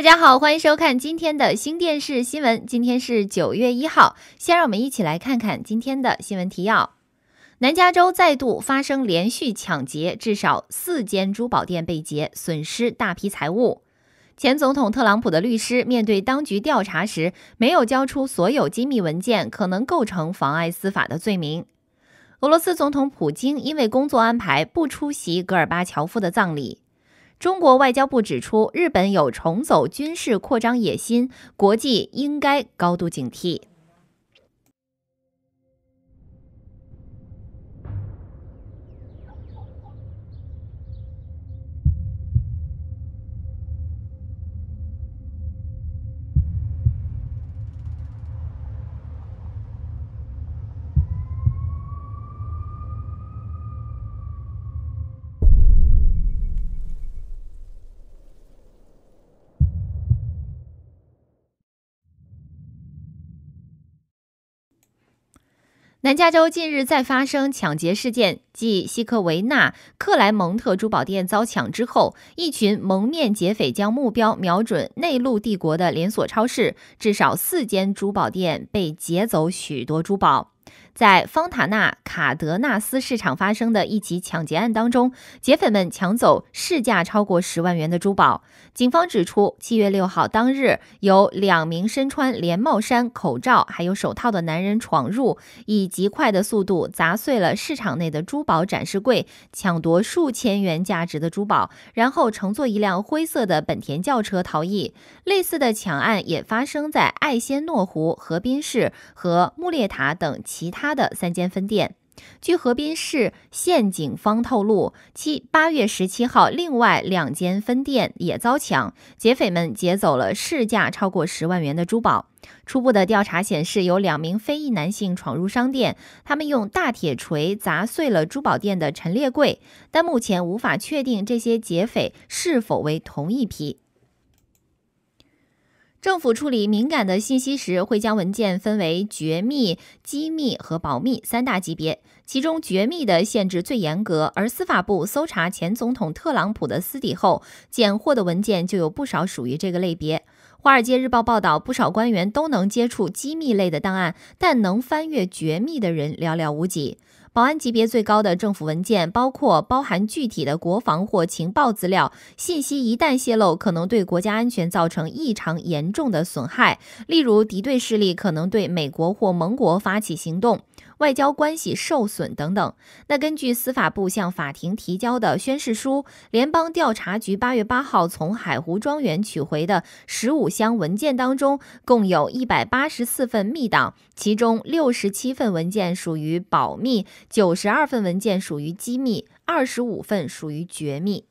大家好，欢迎收看今天的《新电视新闻》。今天是九月一号，先让我们一起来看看今天的新闻提要：南加州再度发生连续抢劫，至少四间珠宝店被劫，损失大批财物。前总统特朗普的律师面对当局调查时，没有交出所有机密文件，可能构成妨碍司法的罪名。俄罗斯总统普京因为工作安排不出席戈尔巴乔夫的葬礼。中国外交部指出，日本有重走军事扩张野心，国际应该高度警惕。南加州近日再发生抢劫事件，继西科维纳克莱蒙特珠宝店遭抢之后，一群蒙面劫匪将目标瞄准内陆帝国的连锁超市，至少四间珠宝店被劫走许多珠宝。在方塔纳卡德纳斯市场发生的一起抢劫案当中，劫匪们抢走市价超过十万元的珠宝。警方指出，七月六号当日，有两名身穿连帽衫、口罩还有手套的男人闯入，以极快的速度砸碎了市场内的珠宝展示柜，抢夺数千元价值的珠宝，然后乘坐一辆灰色的本田轿车逃逸。类似的抢案也发生在艾仙诺湖、河滨市和穆列塔等其他。他的三间分店，据河滨市县警方透露，七八月十七号，另外两间分店也遭抢，劫匪们劫走了市价超过十万元的珠宝。初步的调查显示，有两名非裔男性闯入商店，他们用大铁锤砸碎了珠宝店的陈列柜，但目前无法确定这些劫匪是否为同一批。政府处理敏感的信息时，会将文件分为绝密、机密和保密三大级别，其中绝密的限制最严格。而司法部搜查前总统特朗普的私底后，检获的文件就有不少属于这个类别。《华尔街日报》报道，不少官员都能接触机密类的档案，但能翻阅绝密的人寥寥无几。保安级别最高的政府文件，包括包含具体的国防或情报资料信息，一旦泄露，可能对国家安全造成异常严重的损害。例如，敌对势力可能对美国或盟国发起行动。外交关系受损等等。那根据司法部向法庭提交的宣誓书，联邦调查局八月八号从海湖庄园取回的十五箱文件当中，共有一百八十四份密档，其中六十七份文件属于保密，九十二份文件属于机密，二十五份属于绝密。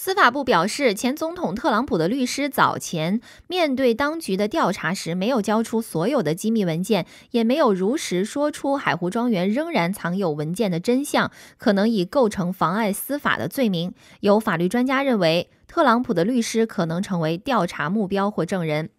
司法部表示，前总统特朗普的律师早前面对当局的调查时，没有交出所有的机密文件，也没有如实说出海湖庄园仍然藏有文件的真相，可能已构成妨碍司法的罪名。有法律专家认为，特朗普的律师可能成为调查目标或证人。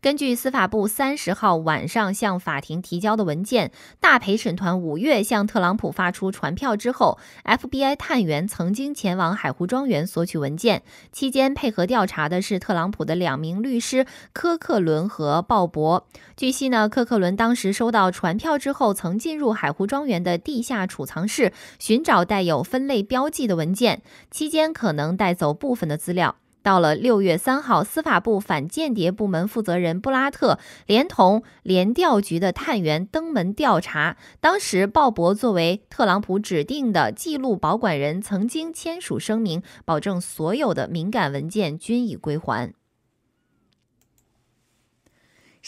根据司法部三十号晚上向法庭提交的文件，大陪审团五月向特朗普发出传票之后，FBI 探员曾经前往海湖庄园索取文件，期间配合调查的是特朗普的两名律师科克伦和鲍勃。据悉呢，科克伦当时收到传票之后，曾进入海湖庄园的地下储藏室寻找带有分类标记的文件，期间可能带走部分的资料。到了六月三号，司法部反间谍部门负责人布拉特连同联调局的探员登门调查。当时，鲍勃作为特朗普指定的记录保管人，曾经签署声明，保证所有的敏感文件均已归还。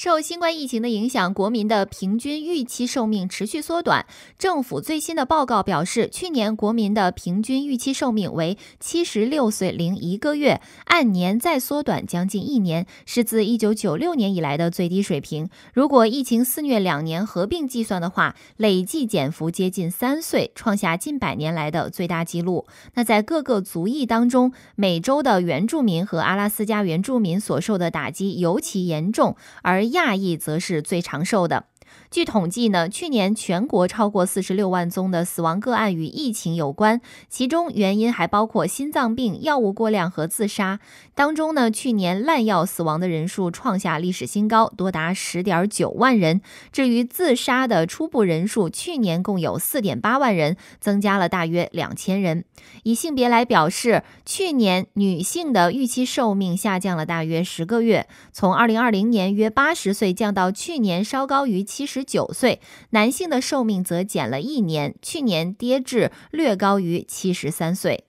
受新冠疫情的影响，国民的平均预期寿命持续缩短。政府最新的报告表示，去年国民的平均预期寿命为七十六岁零一个月，按年再缩短将近一年，是自一九九六年以来的最低水平。如果疫情肆虐两年合并计算的话，累计减幅接近三岁，创下近百年来的最大纪录。那在各个族裔当中，美洲的原住民和阿拉斯加原住民所受的打击尤其严重，而。亚裔则是最长寿的。据统计呢，去年全国超过四十六万宗的死亡个案与疫情有关，其中原因还包括心脏病、药物过量和自杀。当中呢，去年滥药死亡的人数创下历史新高，多达十点九万人。至于自杀的初步人数，去年共有四点八万人，增加了大约两千人。以性别来表示，去年女性的预期寿命下降了大约十个月，从二零二零年约八十岁降到去年稍高于七十。十九岁男性的寿命则减了一年，去年跌至略高于七十三岁。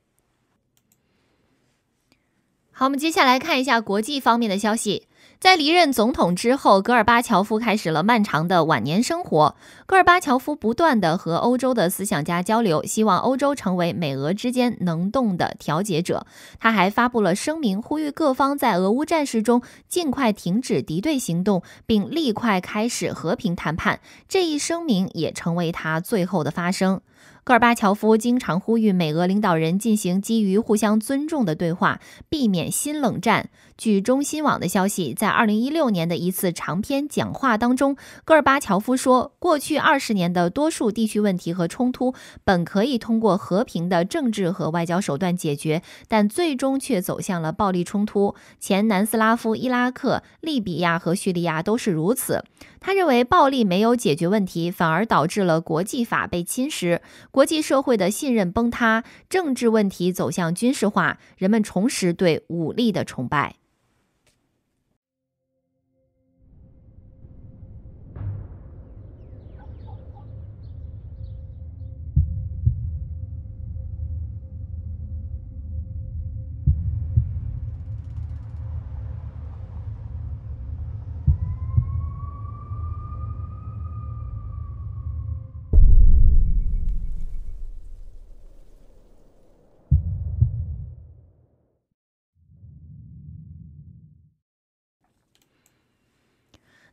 好，我们接下来看一下国际方面的消息。在离任总统之后，戈尔巴乔夫开始了漫长的晚年生活。戈尔巴乔夫不断地和欧洲的思想家交流，希望欧洲成为美俄之间能动的调解者。他还发布了声明，呼吁各方在俄乌战事中尽快停止敌对行动，并立快开始和平谈判。这一声明也成为他最后的发声。戈尔巴乔夫经常呼吁美俄领导人进行基于互相尊重的对话，避免新冷战。据中新网的消息，在2016年的一次长篇讲话当中，戈尔巴乔夫说，过去二十年的多数地区问题和冲突本可以通过和平的政治和外交手段解决，但最终却走向了暴力冲突。前南斯拉夫、伊拉克、利比亚和叙利亚都是如此。他认为，暴力没有解决问题，反而导致了国际法被侵蚀、国际社会的信任崩塌、政治问题走向军事化、人们重拾对武力的崇拜。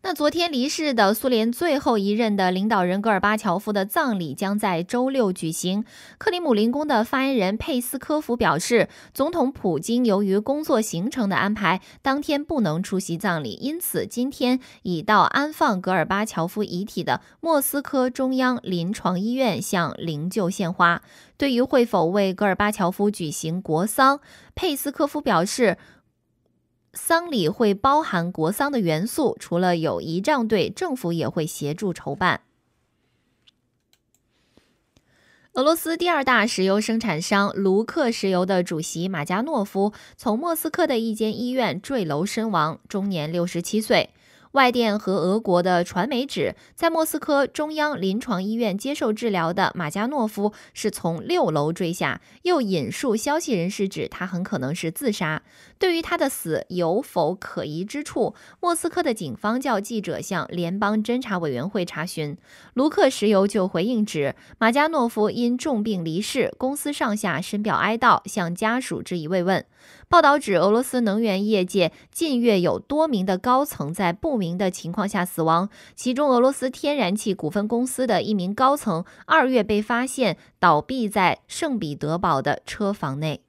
那昨天离世的苏联最后一任的领导人戈尔巴乔夫的葬礼将在周六举行。克里姆林宫的发言人佩斯科夫表示，总统普京由于工作行程的安排，当天不能出席葬礼，因此今天已到安放戈尔巴乔夫遗体的莫斯科中央临床医院向灵柩献花。对于会否为戈尔巴乔夫举行国丧，佩斯科夫表示。丧礼会包含国丧的元素，除了有仪仗队，政府也会协助筹办。俄罗斯第二大石油生产商卢克石油的主席马加诺夫从莫斯科的一间医院坠楼身亡，终年六十七岁。外电和俄国的传媒指，在莫斯科中央临床医院接受治疗的马加诺夫是从六楼坠下，又引述消息人士指，他很可能是自杀。对于他的死有否可疑之处？莫斯科的警方叫记者向联邦侦查委员会查询。卢克石油就回应指，马加诺夫因重病离世，公司上下深表哀悼，向家属致以慰问。报道指，俄罗斯能源业界近月有多名的高层在不明的情况下死亡，其中俄罗斯天然气股份公司的一名高层二月被发现倒闭在圣彼得堡的车房内。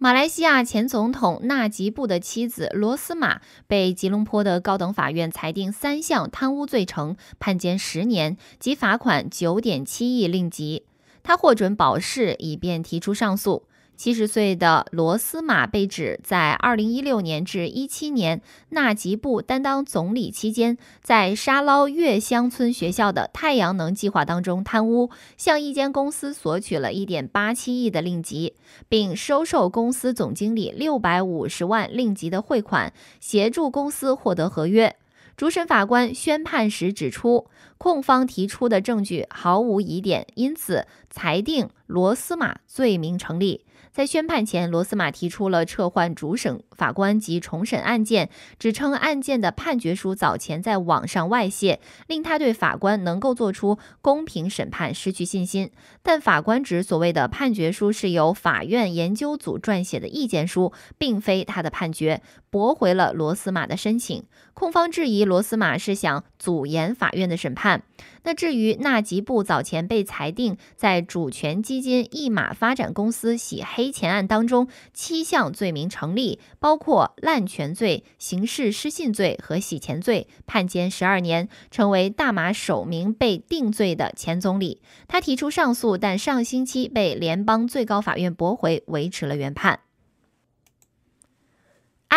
马来西亚前总统纳吉布的妻子罗斯玛被吉隆坡的高等法院裁定三项贪污罪成，判监十年及罚款九点七亿令吉。他获准保释，以便提出上诉。七十岁的罗斯马被指在二零一六年至一七年纳吉布担当总理期间，在沙捞越乡村学校的太阳能计划当中贪污，向一间公司索取了一点八七亿的令吉，并收受公司总经理六百五十万令吉的汇款，协助公司获得合约。主审法官宣判时指出，控方提出的证据毫无疑点，因此裁定罗斯玛罪名成立。在宣判前，罗斯玛提出了撤换主审法官及重审案件，指称案件的判决书早前在网上外泄，令他对法官能够做出公平审判失去信心。但法官指，所谓的判决书是由法院研究组撰写的意见书，并非他的判决。驳回了罗斯玛的申请，控方质疑罗斯玛是想阻延法院的审判。那至于纳吉布早前被裁定在主权基金一马发展公司洗黑钱案当中七项罪名成立，包括滥权罪、刑事失信罪和洗钱罪，判监十二年，成为大马首名被定罪的前总理。他提出上诉，但上星期被联邦最高法院驳回，维持了原判。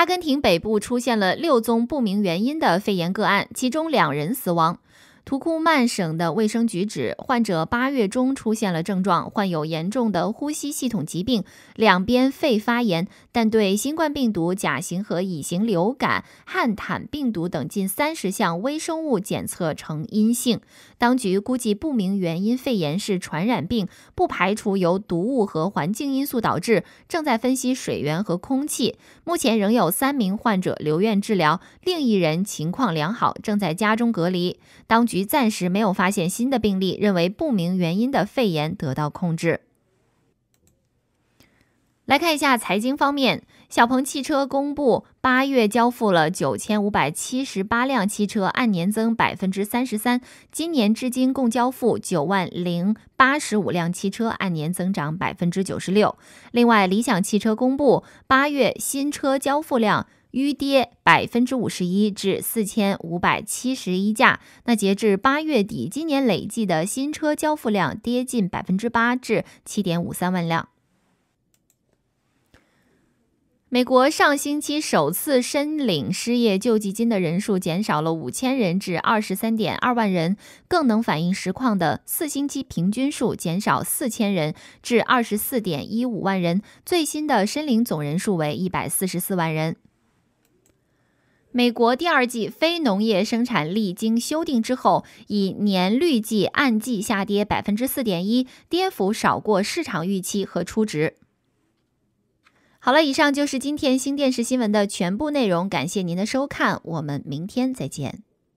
阿根廷北部出现了六宗不明原因的肺炎个案，其中两人死亡。图库曼省的卫生局指，患者八月中出现了症状，患有严重的呼吸系统疾病，两边肺发炎，但对新冠病毒、甲型和乙型流感、汉坦病毒等近三十项微生物检测呈阴性。当局估计不明原因肺炎是传染病，不排除由毒物和环境因素导致，正在分析水源和空气。目前仍有三名患者留院治疗，另一人情况良好，正在家中隔离。当局。暂时没有发现新的病例，认为不明原因的肺炎得到控制。来看一下财经方面，小鹏汽车公布八月交付了九千五百七十八辆汽车，按年增百分之三十三。今年至今共交付九万零八十五辆汽车，按年增长百分之九十六。另外，理想汽车公布八月新车交付量。淤跌百分之五十一至四千五百七十一架。那截至八月底，今年累计的新车交付量跌近百分之八至七点五三万辆。美国上星期首次申领失业救济金的人数减少了五千人至二十三点二万人。更能反映实况的四星期平均数减少四千人至二十四点一五万人。最新的申领总人数为一百四十四万人。美国第二季非农业生产历经修订之后，以年率计按季下跌百分之四点一，跌幅少过市场预期和初值。好了，以上就是今天新电视新闻的全部内容，感谢您的收看，我们明天再见。